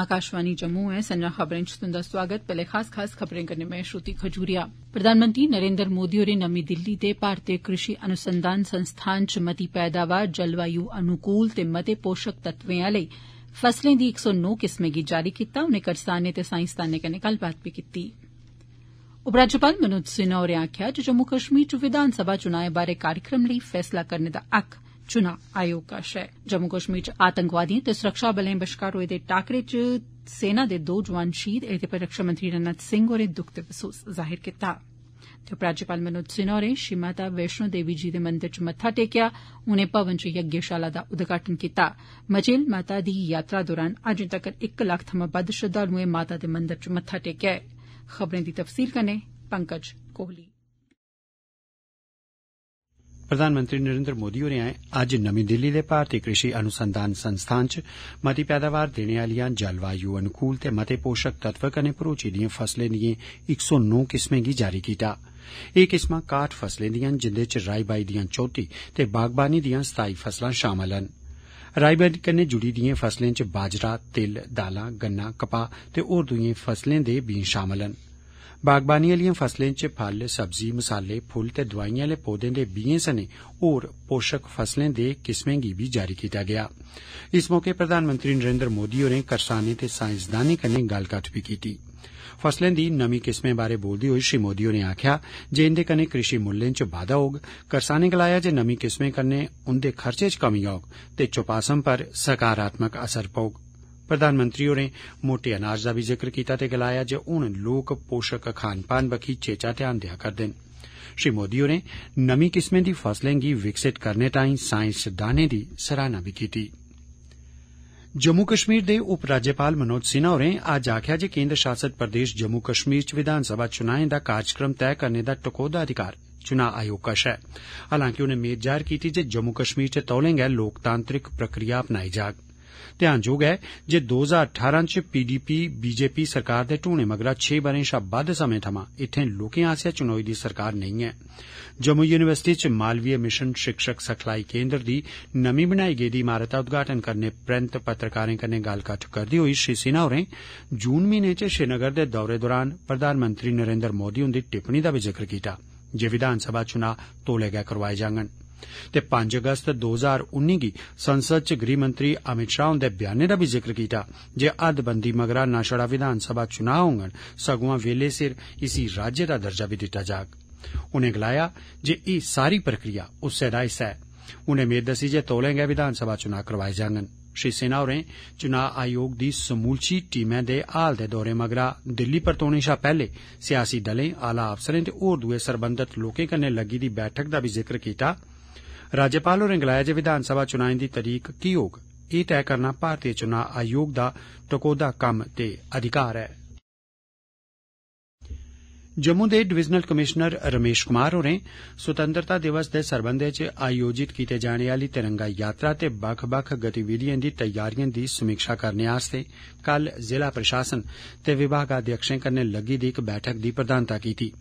प्रधानमंत्री नरेन्द्र मोदी होरें नमीं दिल्ली दे भारतीय कृषि अनुसंधान संस्थान च मती पैदावार जलवायु अनुकूल ते मते पोषक तत्वें आली फसलें दी इक सौ नौ किस्मै गी जारी कीता उनें करसानें ते साईंसदानें कन्नै गल्लबात बी कीती उपराज्यपाल मनोज सिन्हा होरें आक्खेआ जे जम्मू कश्मीर च विधानसभा चुनाएं बारै कार्यक्रम लेई फैसला करने दा हुका चुनां आयोग कश ऐ जम्मू कश्मीर च आतंकवादिएं ते सुरक्षाबलें बश्कार होए दे टाकरे च सेना दे दो जवान शहीद एह्दे पर रक्षामंत्री राजनाथ सिंह होरें दुख ते बसोस जाहिर कीता ते उपराज्यपाल मनोज सिन्हा होरें श्री माता वैष्णो देवी जी दे मंदर च मत्था टेकेआ उनें भवन च यज्ञशाला दा उद्घाटन कीता मचेल माता दी यात्रा दौरान अजें तक्कर इक लक्ख थमां बद्द श्रद्वालुएं माता दे मंदर च मत्था टेकेआ ऐ ਪ੍ਰਧਾਨ ਮੰਤਰੀ ਨਰਿੰਦਰ ਮੋਦੀ ਹੋਰ ਆਏ ਅੱਜ ਨਵੀਂ ਦਿੱਲੀ ਦੇ ਭਾਰਤੀ ਕ੍ਰਿਸ਼ੀ ਅਨੁਸੰਧਾਨ ਸੰਸਥਾਨ ਚ ਮਤੀ ਪੈਦਾਵਾਰ ਦੇਣ ਵਾਲੀਆਂ ਜਲਵਾਯੂ ਅਨੁਕੂਲ ਤੇ ਮਤੇ ਪੋਸ਼ਕ ਤੱਤਵ ਕਨੇ ਪਰੋਚੀ ਦੀਆਂ ਫਸਲਾਂ ਦੀ 109 ਕਿਸਮਾਂ ਦੀ ਜਾਰੀ ਕੀਤਾ ਇਹ ਕਿਸਮਾਂ ਕਾਠ ਫਸਲਾਂ ਦੀਆਂ ਜਿੰਦੇ ਚ ਰਾਈਬਾਈ ਦੀਆਂ 34 ਤੇ ਬਾਗਬਾਨੀ ਦੀਆਂ 27 ਫਸਲਾਂ ਸ਼ਾਮਲ ਹਨ ਰਾਈਬਾਈ ਕਨੇ ਜੁੜੀ ਦੀਆਂ ਫਸਲਾਂ ਚ ਬਾਜਰਾ ਤਿਲ ਦਾਲਾਂ ਗੰਨਾ ਕਪਾਹ ਤੇ ਹੋਰ ਦੂਈਆਂ ਫਸਲਾਂ ਦੇ ਵੀ ਸ਼ਾਮਲ ਹਨ बागवानी आलिएं फसलें च फल सब्जी मसाले फुल ते दवाई आले पौधे दे बीएं सने और पोषक फसलें दे किस्में गी भी जारी किया गया इस मौके प्रधानमंत्री नरेन्द्र मोदी होरें करसानें ते साईंसदानें कन्नै गल्लकत्थ भी कीती फसलें दी नमी किस्में बारे बोलदे होई श्री मोदी होरें आखेआ जे इंदे कन्नै कृषि मुल्लें च बाधा होग करसानें गलाया जे नमी किस्में कन्नै उंदे खर्चे च कमी औग ते चौपासम पर सकारात्मक असर पौग प्रधानमंत्री होरें मोटे अनाज दा बी जिक्र कीता ते गलाया जे हुन लोक पोषक खान पान बक्खी चेचा ध्यान देआ करदे न श्री मोदी होरें नमीं किस्में दी फसलें गी विकसित करने तांई साईंसदानें दी सराहना बी कीती जम्मू कश्मीर दे उपराज्यपाल मनोज सिन्हा होरें अज्ज आक्खेआ जे केन्द्र शासित प्रदेश जम्मू कश्मीर च विधानसभा चुनाएं दा कार्यक्रम तय करने दा टकोहदा अधिकार चुनां आयोग कश है हालांकि उनें मेद जाहिर कीती जे जम्मू कश्मीर च तौले गै लोकतांत्रिक प्रक्रिया अपनाई जाग ਧਿਆਨਯੋਗ ਹੈ ਜੇ 2018 ਚ ਪੀਡੀਪੀ ਬੀਜੇਪੀ ਸਰਕਾਰ ਦੇ ਢੂਣੇ ਮਗਰਾ 6 ਬਰੇ ਸ਼ਾ ਵੱਧ ਸਮੇਂ ਥਮਾ ਇਥੇ ਲੋਕਾਂ ਆਸਿਆ ਚੁਣੋਈ ਦੀ ਸਰਕਾਰ ਨਹੀਂ ਹੈ ਜਮੂ ਯੂਨੀਵਰਸਿਟੀ ਚ ਮਾਲਵੀ ਮਿਸ਼ਨ ਸਿੱਖਿਅਕ ਸਖਲਾਈ ਕੇਂਦਰ ਦੀ ਨਵੀਂ ਬਣਾਈ ਗਈ ਇਮਾਰਤ ਦਾ ਉਦਘਾਟਨ ਕਰਨੇ ਪ੍ਰੰਤ ਪੱਤਰਕਾਰਾਂ ਕਨੇ ਗੱਲਬਾਤ ਕਰਦੀ ਹੋਈ ਸ਼੍ਰੀ ਸਿਨਾ ਹੋਰੇ ਜੂਨ ਮਹੀਨੇ ਚ ਸ਼੍ਰੀਨਗਰ ਦੇ ਦੌਰੇ ਦੌਰਾਨ ਪ੍ਰਧਾਨ ਮੰਤਰੀ ਨਰਿੰਦਰ ਮੋਦੀ ਹੁੰਦੀ ਟਿੱਪਣੀ ਦਾ ਵੀ ਜ਼ਿਕਰ ਕੀਤਾ ਜੇ ਵਿਧਾਨ ਸਭਾ ਚੁਣਾ ਤੋਲੇ ਗਿਆ ਕਰਵਾਏ ਜਾਣਗੇ ते पंज अगस्त दो हजार उन्नी गी संसद च गृहमंत्री अमित शाह हुन्दे ब्यानै दा बी जिक्र कीता जे हदबंदी मगरा ना छड़ा विधानसभा चुनां होंगन सगुआं बेल्ले सिर इसी राज्य दा दर्जा बी दिता जाग उनें गलाया जे एह् सारी प्रक्रिया उस्सै दा हिस्सा ऐ उनें मेद दस्सी जे तौले गै विधानसभा चुनां करोआए जांगन श्री सिन्हा होरें चुनां आयोग दी समूलची टीमै दे हाल दे दौरे मगरा दिल्ली परतोने शा पैहले सियासी दलें आला अफसरें ते होर दुए सरबंधत लोकें कन्नै लग्गी दी बैठक दा बी जिक्र कीता राज्यपाल होरें गलाया जे विधान सभा चुनाएं दी तरीक की होग एह् तैय करना भारतीय चुनां आयोग दा टकोह्दा कम्म ते अधिकार ऐ जम्मू दे डिवीजनल कमीशनर रमेश कुमार होरें सुतैंत्रता दिवस दे सरबंधै च आयोजित कीते जाने आली तिरंगा यात्रा ते बक्ख बक्ख गतिविधिएं दी तैयारिएं दी समीक्षा करने आस्तै कल जिला प्रशासन ते विभागाध्यक्षें कन्नै लग्गी दी इक बैठक दी प्रधानता कीती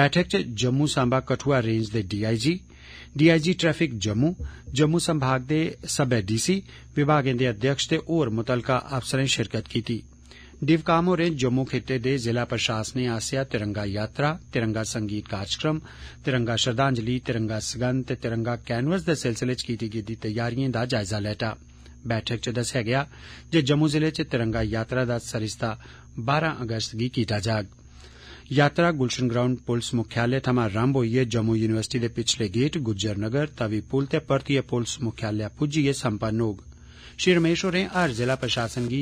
बैठक च जम्मू सांबा कठुआ रेंज दे DIG DIG traffic Jammu Jammu संभाग दे सब डीसी विभागें दे अध्यक्ष ते होर मुतलका अफसरें शिरकत कीती डिवकाम होरें जम्मू खित्ते दे जिला प्रशासनें आस्सेआ तिरंगा यात्रा तिरंगा संगीत कार्यक्रम तिरंगा श्रद्धांजलि तिरंगा सगंध ते तिरंगा कैनवस दे सिलसिले च कीती गेदी तैयारिएं दा जायजा लैता बैठक च दस्सेआ गेआ जे जम्मू जिले च तिरंगा यात्रा दा सरिस्ता बारां अगस्त गी कीता जाग यात्रा गुलशन ग्राउंड पुलस मुख्यालय थमां रम्भ होइयै जम्मू यूनिवर्सिटी दे पिच्छले गेट गुज्जर नगर तवी पुल ते परतियै पुलस मुख्यालय पुज्जियै सम्पन्न होग श्री रमेश होरें हर जिला प्रशासन गी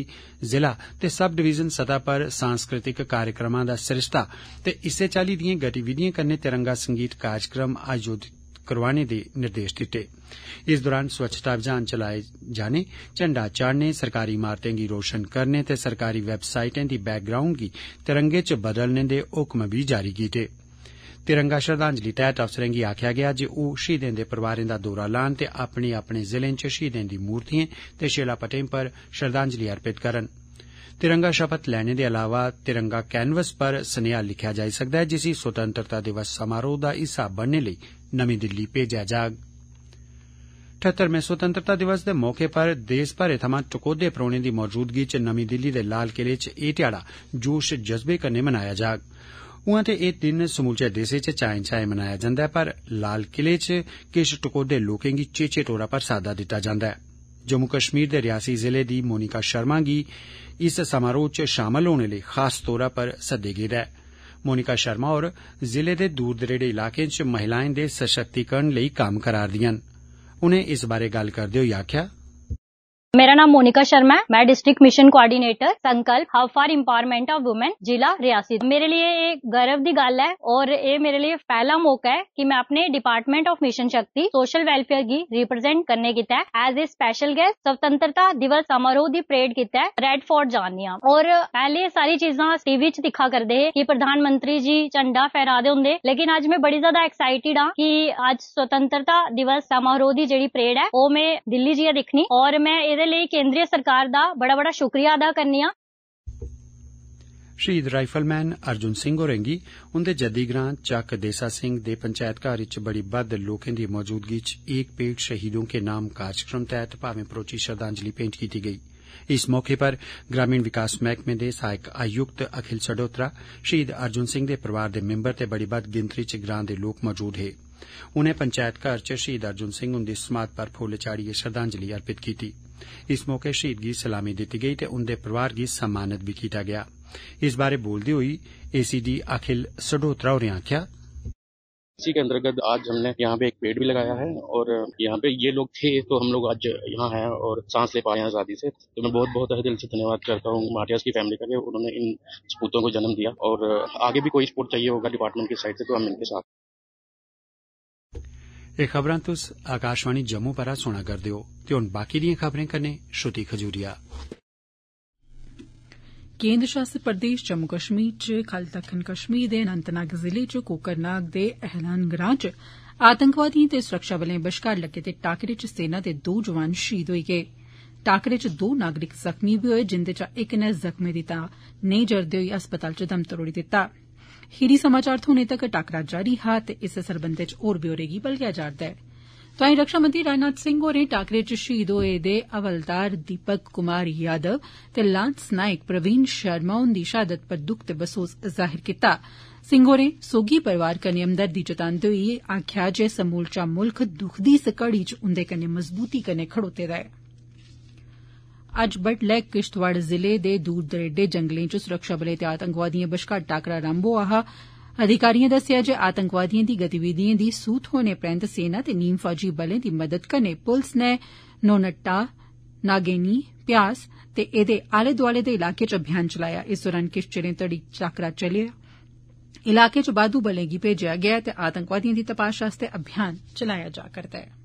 जिला ते सब डिवीजन सतह पर सांस्कृतिक कार्यक्रमें दा सरिस्ता ते इस्सै चाल्ली दिएं गतिविधिएं कन्नै तिरंगा संगीत कार्यक्रम आयोजित ਕਰਵਾਉਣ ਦੇ ਨਿਰਦੇਸ਼ ਦਿੱਤੇ ਇਸ ਦੌਰਾਨ ਸਵੱਛਤਾ ਅਭਿਆਨ ਚਲਾਏ ਜਾਣੇ ਝੰਡਾ ਚਾੜਨੇ ਸਰਕਾਰੀ ਇਮਾਰਤਾਂ ਦੀ ਰੋਸ਼ਨ ਕਰਨੇ ਤੇ ਸਰਕਾਰੀ ਵੈਬਸਾਈਟਾਂ ਦੀ ਬੈਕਗ੍ਰਾਉਂਡ ਦੀ ਤਿਰੰਗੇ ਚ ਬਦਲਣੇ ਦੇ ਹੁਕਮ ਵੀ ਜਾਰੀ ਕੀਤੇ ਤਿਰੰਗਾ ਸ਼ਰਧਾਂਜਲੀ ਤਹਿਤ ਅਫਸਰਾਂ ਨੂੰ ਆਖਿਆ ਗਿਆ ਜੇ ਉਹ ਸ਼ਹੀਦਾਂ ਦੇ ਪਰਿਵਾਰਾਂ ਦਾ ਦੌਰਾ ਲਾਣ ਤੇ ਆਪਣੇ ਆਪਣੇ ਜ਼ਿਲ੍ਹੇ 'ਚ ਸ਼ਹੀਦਾਂ ਦੀ ਮੂਰਤੀਆਂ ਤੇ ਸ਼ੇਲਾ ਪਟੇਮ ਪਰ ਸ਼ਰਧਾਂਜਲੀ ਅਰਪਿਤ ਕਰਨ ਤਿਰੰਗਾ ਸ਼ਪਤ ਲੈਣ ਦੇ ਇਲਾਵਾ ਤਿਰੰਗਾ ਕੈਨਵਸ ਪਰ ਸੁਨੇਹਾ ਲਿਖਿਆ ਜਾ ਸਕਦਾ ਹੈ ਜਿਸੀ ਸੁਤੰਤਰਤਾ ਦਿਵਸ ਸਮਾਰੋਹ ਦਾ ਹਿੱਸਾ ਬਣਨ ਲਈ ਨਵੀਂ ਦਿੱਲੀ ਭੇਜਿਆ ਜਾਗ 78ਵੇਂ ਸੁਤੰਤਰਤਾ ਦਿਵਸ ਦੇ ਮੌਕੇ ਪਰ ਦੇਸ਼ ਭਰੇ ਥਮਾਂ ਟਕੋਦੇ ਪ੍ਰੋਣੇ ਦੀ ਮੌਜੂਦਗੀ 'ਚ ਨਵੀਂ ਦਿੱਲੀ ਦੇ ਲਾਲ ਕਿਲੇ 'ਚ ਇਹ ਧਿਆੜਾ ਜੋਸ਼ ਜਜ਼ਬੇ ਕਨੇ ਮਨਾਇਆ ਜਾਗ ਉਹਾਂ ਤੇ ਇਹ ਦਿਨ ਸਮੂਚੇ ਦੇਸ਼ੇ 'ਚ ਚਾਇਂ ਚਾਇਂ ਮਨਾਇਆ ਜਾਂਦਾ ਪਰ ਲਾਲ ਕਿਲੇ 'ਚ ਕਿਸ ਟਕੋਦੇ ਲੋਕਾਂ ਦੀ ਚੇਚੇ ਟੋਰਾ ਪਰ ਸਾਦਾ ਦਿੱਤਾ ਜਾਂਦਾ ਹੈ ਜੰਮੂ ਕਸ਼ਮੀਰ ਦੇ ਰਿਆਸੀ ਜ਼ਿਲ੍ਹੇ ਦੀ ਮੋਨਿਕਾ ਸ਼ਰਮਾ ਗੀ ਇਸ ਸਮਾਰੋਹ 'ਚ ਸ਼ਾਮਲ ਹੋਣ ਲਈ ਖਾਸ ਤੌਰ ਪਰ ਸੱਦੇ ਗਏ ਹੈ ਮੋਨਿਕਾ ਸ਼ਰਮਾ ਔਰ ਜ਼ਿਲ੍ਹੇ ਦੇ ਦੂਰ ਦਰੇਡੇ ਇਲਾਕਿਆਂ 'ਚ ਮਹਿਲਾਵਾਂ ਦੇ ਸਸ਼ਕਤੀਕਰਨ ਲਈ ਕੰਮ ਕਰਾਰਦੀਆਂ ਨੇ ਉਹਨੇ ਇਸ ਬਾਰੇ ਗੱਲ ਕਰਦੇ ਹੋਏ ਆਖਿਆ मेरा नाम मोनिका शर्मा है मैं district mission coordinator Sankalp hub for empowerment of women जिला रियासी मेरे लिए एक गर्व की गल है और ये मेरे लिए पहला मौका है कि मैं अपने department of mission Shakti social welfare की रिप्रेजेंट करने की है एज ए स्पेशल गेस्ट स्वतंत्रता दिवस समारोह की परेड की है रेड फोर्ट जानी और पहले सारी चीजा टीवी च दिखा करते है कि प्रधानमंत्री जी झंडा फहरा दे होंगे लेकिन अज मैं बड़ी ज्यादा एक्साइटेड हाँ कि अज स्वतंत्रता दिवस समारोह की जी परेड है वो मैं दिल्ली जी दिखनी और मैं ये केंद्रीय सरकार का बड़ा बड़ा शुक्रिया अदा ਅਦਾ ਕਰਨੀ ਆ ਸ਼ਹੀਦ ਰਾਈਫਲਮੈਨ ਅਰਜੁਨ ਸਿੰਘ ਹੋਰੇਂਗੀ ਉਨ੍ਹਾਂ ਜੱਦੀ ਗ੍ਰਾਂ ਚੱਕ ਦੇਸਾ ਸਿੰਘ ਦੇ ਪੰਚਾਇਤ ਘਰ ਵਿੱਚ ਬੜੀ ਬੱਦ ਲੋਕਾਂ ਦੀ ਮੌਜੂਦਗੀ एक पेड़ शहीदों के नाम कार्यक्रम तैहत भावें परोची श्रद्धांजलि भेंट की गई इस मौके पर ग्रामीण विकास मैहकमे दे सहायक आयुक्त अखिल सडोत्रा शहीद अर्जुन सिंह दे परिवार दे मिम्बर ते बड़ी बद्द गिनतरी च ग्रां दे लोक मौजूद हे उनें पंचायत घर च शहीद अर्जुन सिंह हुंदी समाध पर फुल चाढ़ियै श्रद्धांजलि अर्पित कीती इस मौके शहीद गी सलामी दी गई ते उन्दे परिवार गी सम्मानित भी कीता गया इस बारे बोलदे होई एसीडी अखिल सडोत्रा होरें आख्या इसी के अंतर्गत आज हमने यहाँ पे एक पेड़ भी लगाया है और यहाँ पे ये लोग थे तो हम लोग आज यहाँ हैं और सांस ले पाए हैं आज़ादी से तो मैं बहुत बहुत दिल से धन्यवाद करता हूँ माटियास की फैमिली का उन्होंने इन सपूतों को जन्म दिया और आगे भी कोई सपोर्ट चाहिए होगा डिपार्टमेंट की साइड से तो हम इनके साथ ਇਹ ਖਬਰਾਂ ਤੁਸ ਆਕਾਸ਼ਵਾਣੀ ਜੰਮੂ ਪਰਾ ਸੁਣਾ ਕਰਦੇ ਹੋ ਤੇ ਹੁਣ ਬਾਕੀ ਦੀਆਂ ਖਬਰਾਂ ਕਰਨੇ ਸ਼ੁਤੀ ਖਜੂਰੀਆ ਕੇਂਦਰ ਸ਼ਾਸਿਤ ਪ੍ਰਦੇਸ਼ ਜੰਮੂ ਕਸ਼ਮੀਰ ਚ ਖਲ ਤਖਨ ਕਸ਼ਮੀਰ ਦੇ ਅਨੰਤਨਾਗ ਜ਼ਿਲ੍ਹੇ ਚ ਕੋਕਰਨਾਗ ਦੇ ਅਹਿਲਾਨ ਗ੍ਰਾਂਚ ਆਤੰਕਵਾਦੀਆਂ ਤੇ ਸੁਰੱਖਿਆ ਬਲਾਂ ਵਿਚਕਾਰ ਲੱਗੇ ਤੇ ਟਾਕਰੇ ਚ ਸੈਨਾ ਦੇ ਦੋ ਜਵਾਨ ਸ਼ਹੀਦ ਹੋਏ ਗਏ ਟਾਕਰੇ ਚ ਦੋ ਨਾਗਰਿਕ ਜ਼ਖਮੀ ਵੀ ਹੋਏ ਜਿੰਦੇ ਚ ਇੱਕ ਨੇ ਜ਼ਖਮੀ ਦਿੱਤਾ ਨਹੀਂ ਜਰਦੇ ਹੋਈ ਹਸਪਤਾਲ ਚ ਦਮ ਤੋੜੀ ਦਿੱਤਾ खीरी समाचार थ्होने तगर टाकरा जारी हा ते इस सरबंधै च होर ब्यौरे गी बलगेआ जा'रदा ऐ तोआई रक्षामंत्री राजनाथ सिंह होरें टाकरे इच शहीद होए दे हवालदार दीपक कुमार यादव ते लांस नायक प्रवीण शर्मा हुन्दी शहादत पर दुख ते बसोस जाहिर कीता सिंह होरें सौगी परोआर कन्नै हमदर्दी जतांदे होई आक्खेआ जे समूलचा मुल्ख दुख दी इस घड़ी इच उन्दे कन्नै मजबूती कन्नै खड़ोते दा हा अज्ज बडलै किश्तवाड़ जिले दे दूर दरेडे जंगलें च सुरक्षाबलें ते आतंकवादिएं बश्कार टाकरा रम्म होआ हा अधिकारिएं दस्सेआ जे आतंकवादिएं दी गतिविधिएं दी सूह थ्होने परैन्त सेना ते नीम फौजी बलें दी मदद कन्नै पुलस नै नोनाट्टा नागेनी भ्यास ते एदे आले दौआले दे इलाके च अभियान चलाया इस दौरान किश चिरें तोड़ी टाकरा इलाके च बादू बलें गी भेजेआ गेआ ते आतंकवादिएं दी तपाश आस्तै अभियान चलाया जा रदा हा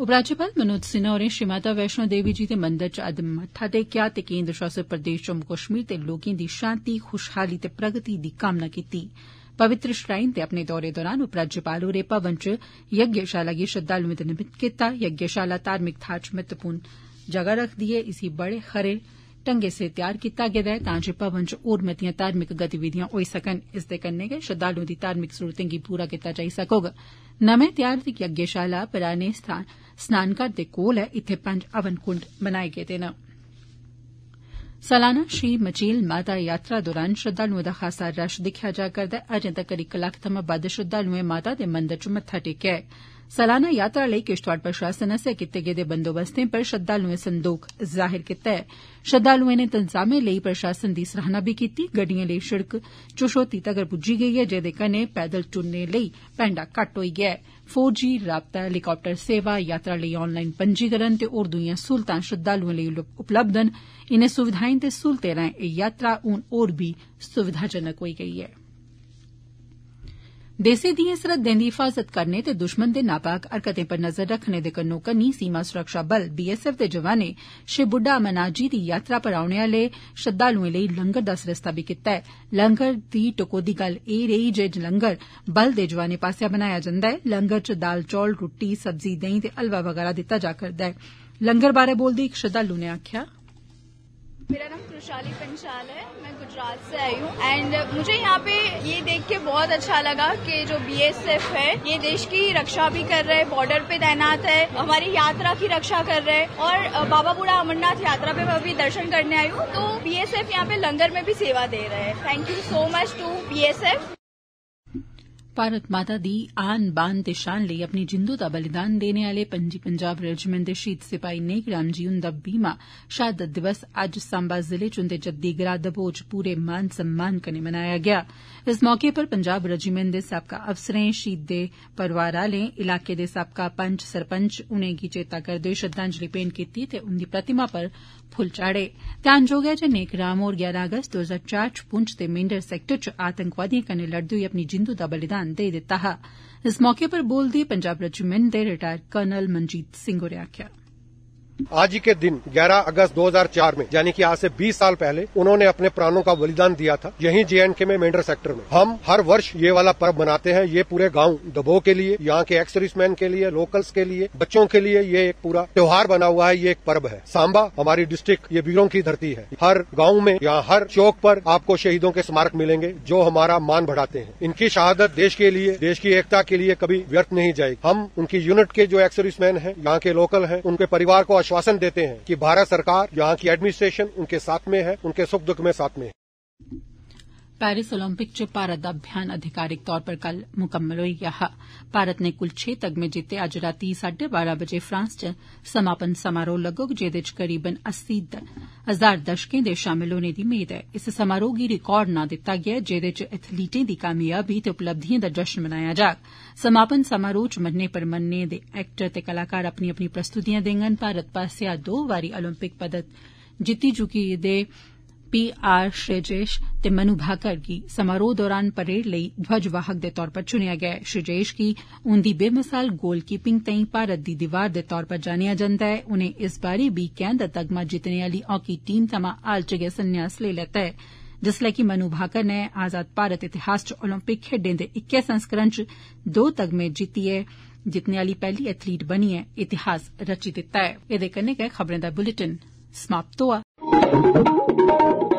उपराज्यपाल मनोज सिन्हा होरें श्री माता वैष्णो देवी जी दे मंदर च अज्ज मत्था टेकेआ ते केन्द्र शासित प्रदेश जम्मू कश्मीर दे लोकें दी शांति खुशहाली ते प्रगति दी कामना कीती पवित्र श्राइन दे अपने दौरे दौरान उपराज्यपाल होरें भवन च यज्ञशाला गी श्रद्धालुएं लेई निमित कीता यज्ञशाला धार्मिक थाहर च महत्वपूर्ण जगह रखदी ऐ इसी बड़े खरे ढंगै सिर तैयार कीता गेदा ऐ तां जे भवन च होर मतियां धार्मिक गतिविधियां होई सकन इसदे कन्नै गै श्रद्धालुएं दी धार्मिक जरूरतें गी पूरा कीता जाई सकोग नमें त्यौहार दी यज्ञशाला पराने स्नानघर दे कोल ऐ इत्थे पंज हवन कुंड मनाए गेदे न सलाना श्री मचील माता यात्रा दौरान श्रद्वालुएं दा खासा रश दिक्खेआ जा रदा ऐ अर्जे तक्कर इक लक्ख थमां बद्द श्रद्वालुएं माता दे मंदर इच मत्था टेकेआं सालाना यात्रा लेई किश्तवाड़ प्रशासन आस्सेआ कीते गेदे बंदोबस्तें पर श्रद्धालुएं संदोख जाहिर कीता ऐ ने नै लेई प्रशासन दी सराहना बी कीती गड्डिएं लेई सिड़क चुशौती तगर पुज्जी गेई ऐ जेदे कन्नै पैदल टुरने लेई पैंडा घट्ट होई गेआ ऐ फौजी राबता हैलीकाप्टर सेवा यात्रा लेई आनलाईन पंजीकरण ते होर दुइयां सहूलतां श्रद्वालुएं लेई उपलब्ध न इनें सुविधाएं ते सहूलतें राएं यात्रा हुन होर बी सुविधाजनक होई गेई ऐ देसै दिएं सरहदें दी हिफाजत करने ते दुश्मन दे नापाक हरकतें पर नजर रक्खने दे कन्नो कन्नी सीमा सुरक्षा बल बीएसएफ दे जवानें श्री बुड्डा अमरनाथ जी दी यात्रा पर औने आले श्रद्वालुएं लेई लंगर दा सरिस्ता बी कीता ऐ लंगर दी टकोहदी गल्ल एह् रेई जे लंगर बल दे जवानें पास्सेआ बनाया जंदा ऐ लंगर च दाल चौल रुट्टी सब्जी देहीं ते हलवा बगैरा दित्ता जा करदा ऐ लंगर बारै बोलदे इक श्रद्वालु नै आक्खेआ जे मेरा नाम खुशाली पंचाल है मैं गुजरात से आई हूँ एंड मुझे यहाँ पे ये देख के बहुत अच्छा लगा कि जो बीएसएफ है ये देश की रक्षा भी कर रहे हैं बॉर्डर पे तैनात है हमारी यात्रा की रक्षा कर रहे हैं और बाबा बूढ़ा अमरनाथ यात्रा पे मैं अभी दर्शन करने आई हूँ तो बीएसएफ यहाँ पे लंगर में भी सेवा दे रहे हैं thank you so much to BSF Bharat Mata दी आन बान ते शान लेई अपनी जिंदू दा बलिदान देने आले पंजी पंजाब रेजिमेंट दे शहीद सिपाही नेक राम जी हुंदा बीमा शहादत दिवस अज्ज सांबा जिले च उन्दे जद्दी ग्रां दबोच पूरे मान सम्मान कन्नै मनाया गेआ इस मौके पर पंजाब रेजिमेंट दे साबका अफसरें शहीद दे परिवार आले इलाके दे साबका पंच सरपंच उनेंगी चेता करदे होई श्रद्धांजलि भेंट कीती ते उंदी प्रतिमा पर ध्यानजोग ऐ जे नेक राम होरें ग्यारह अगस्त दो हजार चार च पुंछ दे मेंढर सैक्टर च आतंकवादिएं कन्नै लड़दे होई अपनी जिन्दू दा बलिदान देई दित्ता हा इस मौके उप्पर बोलदे होई पंजाब रेजीमैंट दे रिटायर कर्नल मंजीत सिंह होरें आक्खेआ हा आज ही के दिन 11 अगस्त 2004 में यानी कि आज से 20 साल पहले उन्होंने अपने प्राणों का बलिदान दिया था यहीं के में मेंढर सेक्टर में हम हर वर्ष ये वाला पर्व मनाते हैं ये पूरे गांव दबो के लिए यहाँ के एक्स सर्विसमैन के लिए लोकल्स के लिए बच्चों के लिए ये एक पूरा त्योहार बना हुआ है ये एक पर्व है सांबा हमारी डिस्ट्रिक्ट ये वीरों की धरती है हर गाँव में यहाँ हर चौक पर आपको शहीदों के स्मारक मिलेंगे जो हमारा मान बढ़ाते हैं इनकी शहादत देश के लिए देश की एकता के लिए कभी व्यर्थ नहीं जाएगी हम उनकी यूनिट के जो एक्स सर्विसमैन है यहाँ के लोकल है उनके परिवार को आश्वासन देते हैं कि भारत सरकार यहाँ की एडमिनिस्ट्रेशन उनके साथ में है उनके सुख दुख में साथ में है पेरिस ओलंपिक च भारत दा अभियान अधिकारिक तौर पर कल मुकम्मल होई गेआ हा भारत नै कुल छे तगमे जित्ते अज्ज रातीं साड्डे बारां बजे फ्रांस च समापन समारोह लग्गोग जेह्दे च करीबन अस्सी हजार दर्शकें दे शामल होने दी मेद ऐ इस समारोह गी रिकार्ड नां दित्ता गेआ ऐ च एथलीटें दी कामयाबी ते का दा जश्न मनाया जाग समापन समारोह च मन्ने मन्ने दे एक्टर ते कलाकार अपनी अपनी प्रस्तुतियां देंगन भारत पास्सेआ दो बारी ओलंपिक पदक जित्ती चुके दे पी आर श्रीजेश ਤੇ ਮਨੂ ਭਾਕਰ गी समारोह दौरान परेड लेई ध्वजवाहक दे तौर पर चुनेआ गया श्रीजेश गी उन्दी बेमिसाल गोल कीपिंग तांई भारत दी दीवार दे तौर पर जानेआ जंदा ऐ उनें इस बारी बी कैंद तगमा जित्तने आली हॉकी टीम थमां हाल च गै संन्यास लेई लैता ऐ जिसलै कि मनु भाकर नै आज़ाद भारत इतिहास च ओलंपिक खेड्ढें दे इक्कै संस्करण च दो तगमे जितने आली पहली एथलीट बनियै इतिहास रची दित्ता ऐ thank you